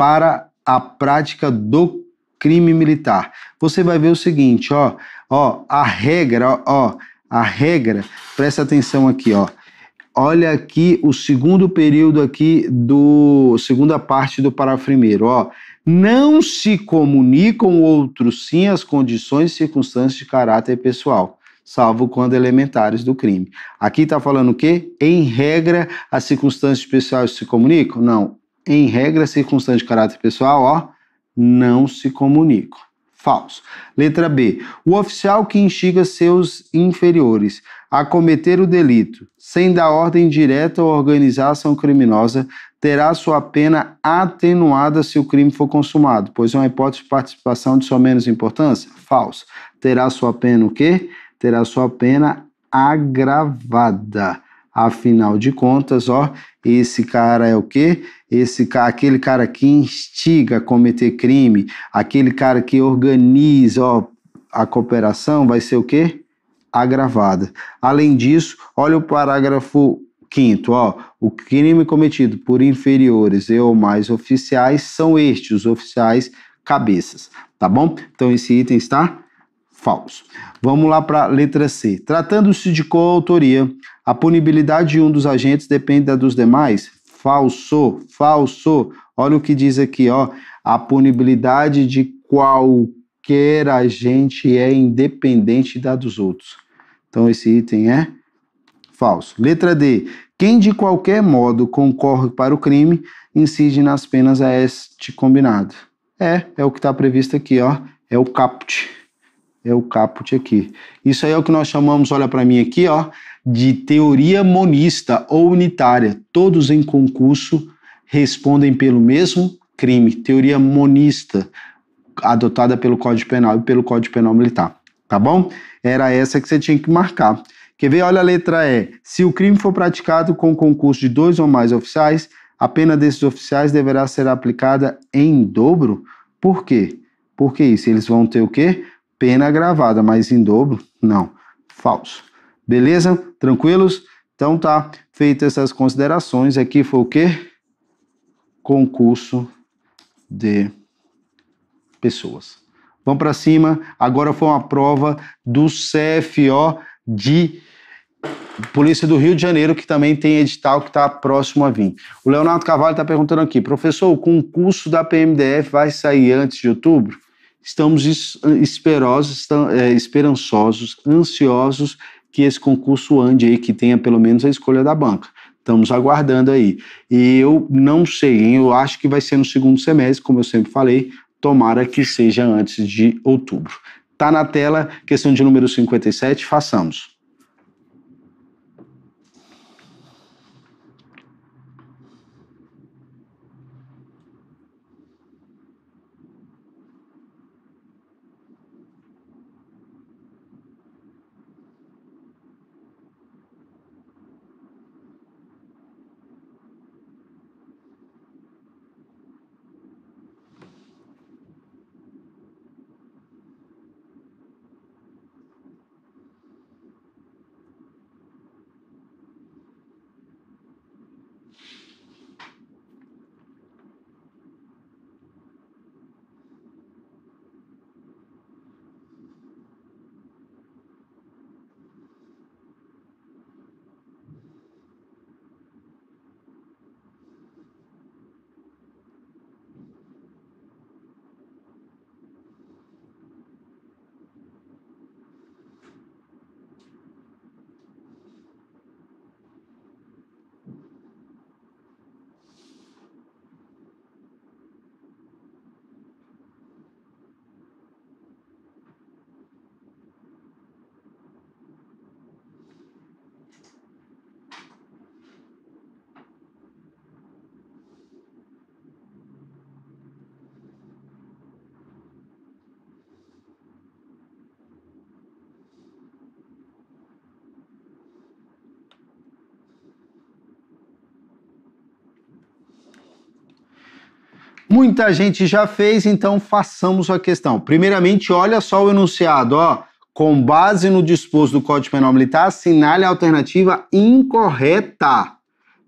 para a prática do crime militar. Você vai ver o seguinte, ó, ó, a regra, ó, a regra, presta atenção aqui, ó. Olha aqui o segundo período aqui do segunda parte do parágrafo primeiro, ó. Não se comunicam outros sim as condições e circunstâncias de caráter pessoal salvo quando elementares do crime. Aqui está falando o quê? Em regra, as circunstâncias especiais se comunicam? Não em regra, circunstância de caráter pessoal, ó, não se comunicam. Falso. Letra B. O oficial que instiga seus inferiores a cometer o delito, sem dar ordem direta ou organizar ação criminosa, terá sua pena atenuada se o crime for consumado, pois é uma hipótese de participação de sua menos importância? Falso. Terá sua pena o quê? Terá sua pena agravada. Afinal de contas, ó, esse cara é o quê? Esse cara, aquele cara que instiga a cometer crime, aquele cara que organiza, ó, a cooperação vai ser o quê? Agravada. Além disso, olha o parágrafo Quinto, ó, o crime cometido por inferiores e ou mais oficiais são estes, os oficiais cabeças, tá bom? Então esse item está falso. Vamos lá para a letra C. Tratando-se de coautoria, a punibilidade de um dos agentes depende da dos demais? Falso, falso. Olha o que diz aqui, ó. A punibilidade de qualquer agente é independente da dos outros. Então esse item é falso. Letra D. Quem de qualquer modo concorre para o crime incide nas penas a este combinado. É, é o que está previsto aqui, ó. É o caput é o caput aqui. Isso aí é o que nós chamamos, olha para mim aqui, ó, de teoria monista ou unitária. Todos em concurso respondem pelo mesmo crime, teoria monista, adotada pelo Código Penal e pelo Código Penal Militar. Tá bom? Era essa que você tinha que marcar. Quer ver? Olha a letra E. Se o crime for praticado com concurso de dois ou mais oficiais, a pena desses oficiais deverá ser aplicada em dobro. Por quê? Porque isso, eles vão ter o quê? pena gravada mas em dobro, não. Falso. Beleza? Tranquilos? Então tá, feitas essas considerações, aqui foi o quê? Concurso de pessoas. Vamos para cima. Agora foi uma prova do CFO de Polícia do Rio de Janeiro, que também tem edital que está próximo a vir. O Leonardo Cavalho está perguntando aqui, professor, o concurso da PMDF vai sair antes de outubro? Estamos eh, esperosos, eh, esperançosos, ansiosos que esse concurso ande aí, que tenha pelo menos a escolha da banca. Estamos aguardando aí. E eu não sei, hein? eu acho que vai ser no segundo semestre, como eu sempre falei, tomara que seja antes de outubro. Está na tela, questão de número 57, façamos. Muita gente já fez, então façamos a questão. Primeiramente, olha só o enunciado, ó. Com base no disposto do Código Penal Militar, assinale a alternativa incorreta.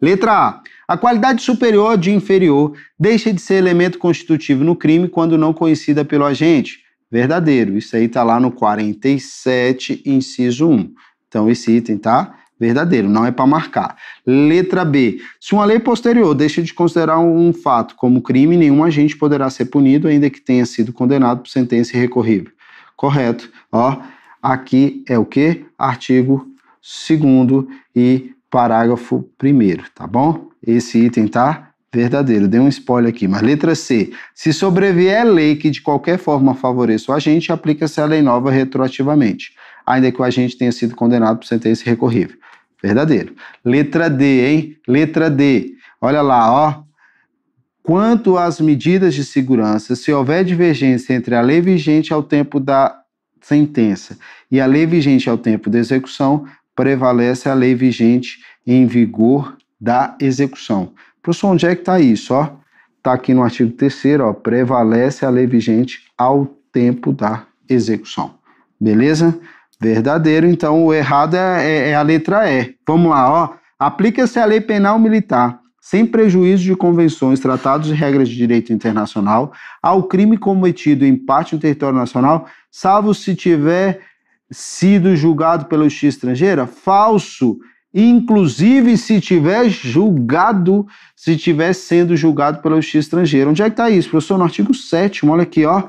Letra A. A qualidade superior de inferior deixa de ser elemento constitutivo no crime quando não conhecida pelo agente. Verdadeiro. Isso aí está lá no 47, inciso 1. Então, esse item, tá? Verdadeiro, não é para marcar. Letra B. Se uma lei posterior deixa de considerar um fato como crime, nenhum agente poderá ser punido, ainda que tenha sido condenado por sentença irrecorrível. Correto. Ó, aqui é o que? Artigo 2 e parágrafo 1, tá bom? Esse item tá verdadeiro. Dei um spoiler aqui, mas letra C. Se sobrevier lei que de qualquer forma favoreça o agente, aplica-se a lei nova retroativamente, ainda que o agente tenha sido condenado por sentença recorrível. Verdadeiro. Letra D, hein? Letra D. Olha lá, ó. Quanto às medidas de segurança, se houver divergência entre a lei vigente ao tempo da sentença e a lei vigente ao tempo da execução, prevalece a lei vigente em vigor da execução. Professor, onde é que está isso? ó? Está aqui no artigo 3 ó, prevalece a lei vigente ao tempo da execução. Beleza? Verdadeiro, então o errado é, é, é a letra E. Vamos lá, ó. Aplica-se a lei penal militar, sem prejuízo de convenções, tratados e regras de direito internacional, ao crime cometido em parte do território nacional, salvo se tiver sido julgado pela justiça estrangeira? Falso. Inclusive se tiver julgado, se tiver sendo julgado pela justiça estrangeira. Onde é que está isso? Professor, no artigo 7, olha aqui, ó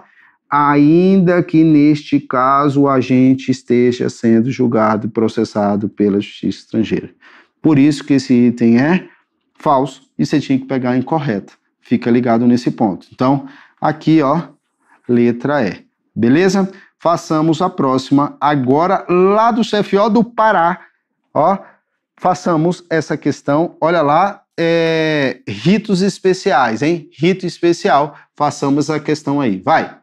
ainda que neste caso o agente esteja sendo julgado e processado pela justiça estrangeira. Por isso que esse item é falso e você tinha que pegar incorreto. Fica ligado nesse ponto. Então, aqui, ó, letra E. Beleza? Façamos a próxima agora lá do CFO do Pará. Ó, façamos essa questão. Olha lá, é, ritos especiais, hein? Rito especial. Façamos a questão aí. Vai.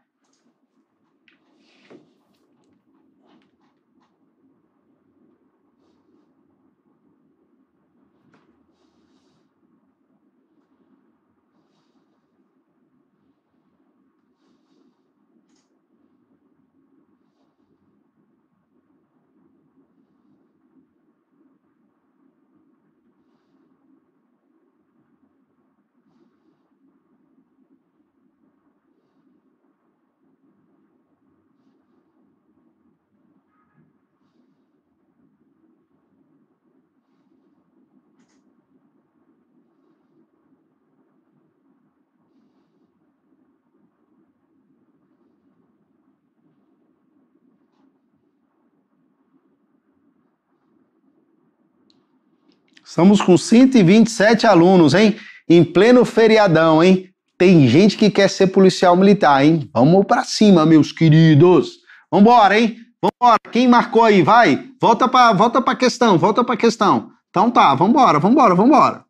Estamos com 127 alunos, hein? Em pleno feriadão, hein? Tem gente que quer ser policial militar, hein? Vamos para cima, meus queridos. Vambora, hein? Vambora. Quem marcou aí, vai. Volta para volta a questão, volta pra questão. Então tá, vambora, vambora, vambora.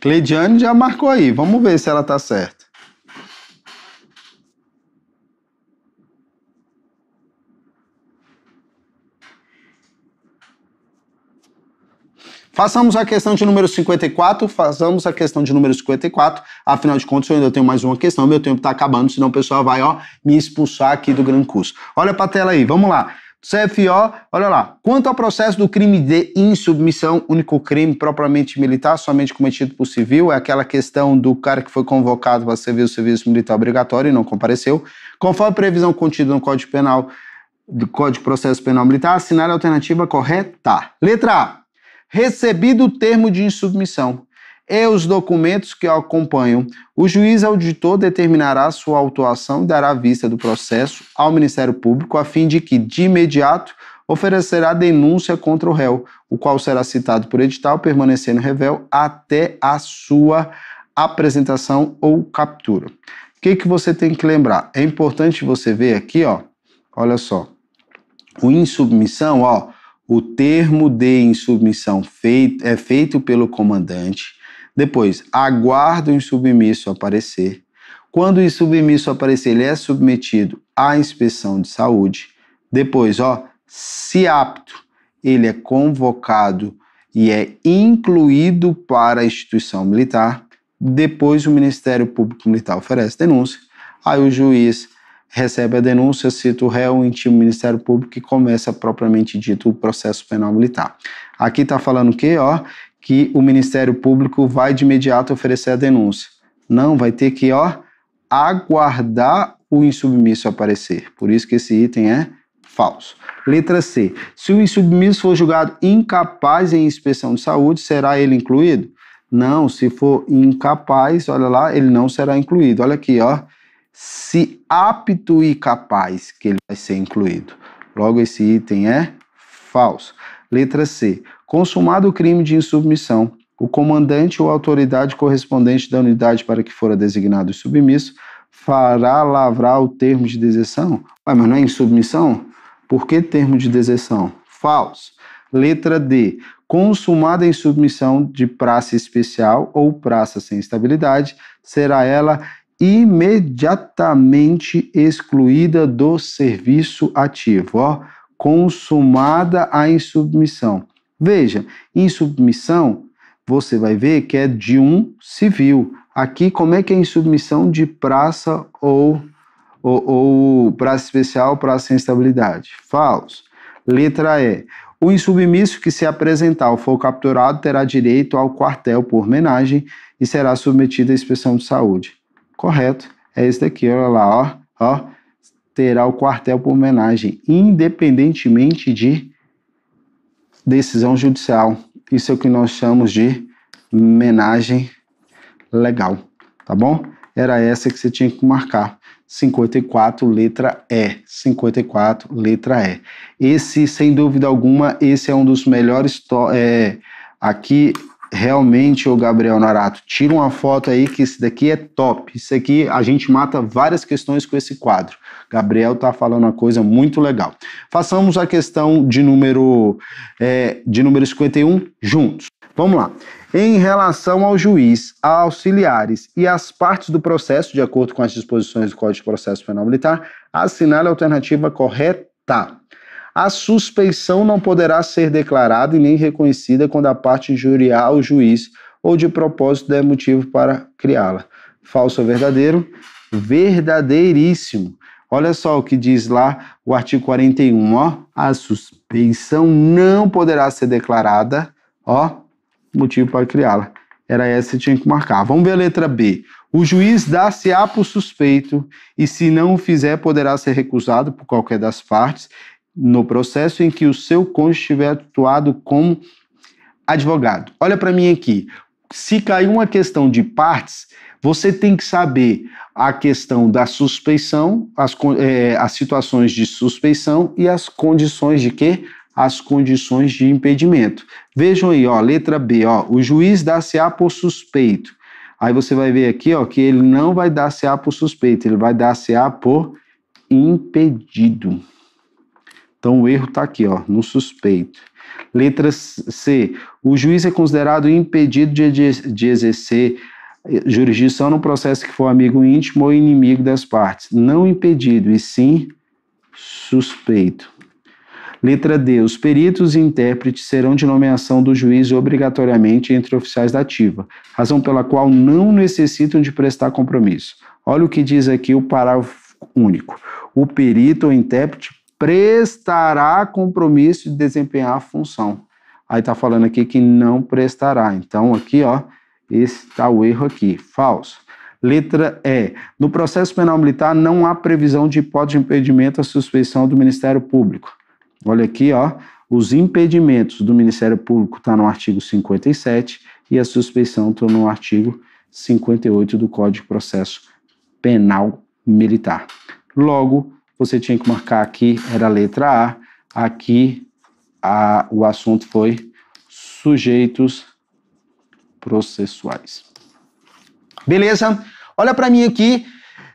Cleidiane já marcou aí. Vamos ver se ela tá certa. Façamos a questão de número 54, façamos a questão de número 54. Afinal de contas, eu ainda tenho mais uma questão, meu tempo está acabando, senão o pessoal vai ó, me expulsar aqui do Gran curso. Olha para a tela aí, vamos lá. CFO, olha lá. Quanto ao processo do crime de insubmissão, único crime propriamente militar, somente cometido por civil, é aquela questão do cara que foi convocado para servir o serviço militar obrigatório e não compareceu. Conforme a previsão contida no Código Penal, do Código de Processo Penal Militar, assinale a alternativa correta. Letra A. Recebido o termo de insubmissão e os documentos que o acompanham, o juiz auditor determinará sua autuação e dará vista do processo ao Ministério Público a fim de que, de imediato, oferecerá denúncia contra o réu, o qual será citado por edital, permanecendo revel até a sua apresentação ou captura. O que, que você tem que lembrar? É importante você ver aqui, ó. Olha só. O insubmissão, ó, o termo de insubmissão feito, é feito pelo comandante. Depois, aguarda o insubmisso aparecer. Quando o insubmisso aparecer, ele é submetido à inspeção de saúde. Depois, ó, se apto, ele é convocado e é incluído para a instituição militar. Depois, o Ministério Público Militar oferece denúncia. Aí o juiz recebe a denúncia, cita o réu, intima o Ministério Público e começa propriamente dito o processo penal militar. Aqui está falando que, ó, que o Ministério Público vai de imediato oferecer a denúncia. Não, vai ter que, ó, aguardar o insubmisso aparecer. Por isso que esse item é falso. Letra C. Se o insubmisso for julgado incapaz em inspeção de saúde, será ele incluído? Não, se for incapaz, olha lá, ele não será incluído. Olha aqui, ó se apto e capaz que ele vai ser incluído. Logo, esse item é falso. Letra C. Consumado o crime de insubmissão, o comandante ou autoridade correspondente da unidade para que fora designado o submisso fará lavrar o termo de deserção. Ah, mas não é insubmissão? Por que termo de deserção? Falso. Letra D. Consumada em submissão de praça especial ou praça sem estabilidade, será ela imediatamente excluída do serviço ativo, ó, consumada a insubmissão. Veja, insubmissão, você vai ver que é de um civil. Aqui, como é que é insubmissão de praça ou, ou, ou praça especial, praça sem estabilidade? Falso. Letra E. O insubmisso que se apresentar ou for capturado terá direito ao quartel por homenagem e será submetido à inspeção de saúde correto é esse daqui, olha lá, ó, ó, terá o quartel por homenagem, independentemente de decisão judicial. Isso é o que nós chamamos de homenagem legal, tá bom? Era essa que você tinha que marcar. 54 letra E, 54 letra E. Esse, sem dúvida alguma, esse é um dos melhores é, aqui realmente, o Gabriel Narato, tira uma foto aí que isso daqui é top. Isso aqui a gente mata várias questões com esse quadro. Gabriel tá falando uma coisa muito legal. Façamos a questão de número é, de número 51 juntos. Vamos lá. Em relação ao juiz, a auxiliares e às partes do processo, de acordo com as disposições do Código de Processo Penal Militar, assinale a alternativa correta a suspeição não poderá ser declarada e nem reconhecida quando a parte injuriar o juiz ou de propósito der motivo para criá-la. Falso ou verdadeiro? Verdadeiríssimo. Olha só o que diz lá o artigo 41, ó. A suspeição não poderá ser declarada, ó, motivo para criá-la. Era essa que tinha que marcar. Vamos ver a letra B. O juiz dá-se-á por suspeito e, se não o fizer, poderá ser recusado por qualquer das partes no processo em que o seu cônjuge estiver atuado como advogado. Olha para mim aqui. Se cair uma questão de partes, você tem que saber a questão da suspeição, as, é, as situações de suspeição e as condições de quê? As condições de impedimento. Vejam aí, ó, letra B, ó, o juiz dá a por suspeito. Aí você vai ver aqui, ó, que ele não vai dar a por suspeito, ele vai dar a por impedido. Então o erro está aqui, ó, no suspeito. Letra C. O juiz é considerado impedido de, exercer eh, jurisdição no processo que for amigo íntimo ou inimigo das partes. Não impedido, e sim suspeito. Letra D. Os peritos e intérpretes serão de nomeação do juiz obrigatoriamente entre oficiais da ativa, razão pela qual não necessitam de prestar compromisso. Olha o que diz aqui o parágrafo único. O perito ou intérprete prestará compromisso de desempenhar a função. Aí está falando aqui que não prestará. Então, aqui, ó, está o erro aqui. Falso. Letra E. No processo penal militar não há previsão de hipótese de impedimento à suspeição do Ministério Público. Olha aqui, ó. Os impedimentos do Ministério Público está no artigo 57 e a suspeição está no artigo 58 do Código de Processo Penal Militar. Logo, você tinha que marcar aqui era a letra A, aqui a, o assunto foi sujeitos processuais. Beleza? Olha para mim aqui.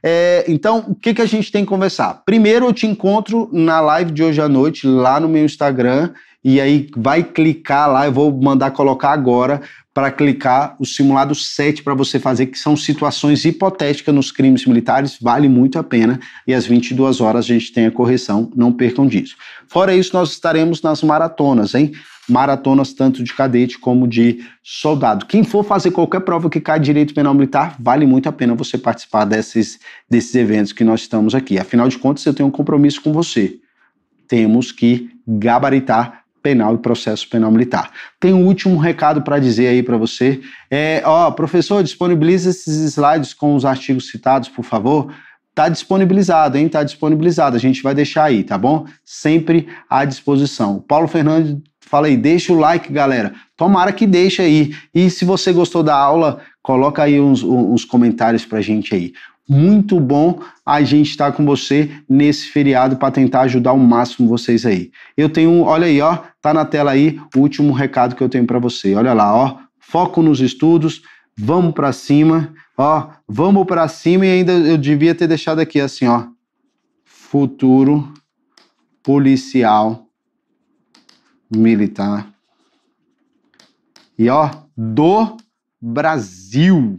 É, então, o que, que a gente tem que conversar? Primeiro, eu te encontro na live de hoje à noite, lá no meu Instagram. E aí, vai clicar lá, eu vou mandar colocar agora para clicar o simulado 7 para você fazer, que são situações hipotéticas nos crimes militares, vale muito a pena. E às 22 horas a gente tem a correção, não percam disso. Fora isso, nós estaremos nas maratonas, hein? Maratonas tanto de cadete como de soldado. Quem for fazer qualquer prova que cai direito penal militar, vale muito a pena você participar desses, desses eventos que nós estamos aqui. Afinal de contas, eu tenho um compromisso com você. Temos que gabaritar penal e processo penal militar. Tem um último recado para dizer aí para você. É, ó, professor, disponibiliza esses slides com os artigos citados, por favor. Tá disponibilizado, hein? Tá disponibilizado. A gente vai deixar aí, tá bom? Sempre à disposição. Paulo Fernandes fala aí, deixa o like, galera. Tomara que deixa aí. E se você gostou da aula, coloca aí uns, uns comentários pra gente aí. Muito bom a gente estar tá com você nesse feriado para tentar ajudar o máximo vocês aí. Eu tenho, olha aí, ó, tá na tela aí o último recado que eu tenho para você. Olha lá, ó, foco nos estudos, vamos para cima, ó, vamos para cima e ainda eu devia ter deixado aqui assim, ó. Futuro policial militar e ó, do Brasil.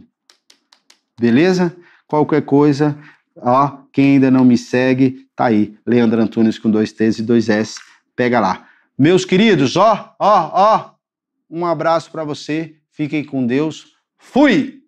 Beleza? Qualquer coisa, ó, quem ainda não me segue, tá aí. Leandro Antunes com dois T's e dois S. Pega lá. Meus queridos, ó, ó, ó. Um abraço para você. Fiquem com Deus. Fui!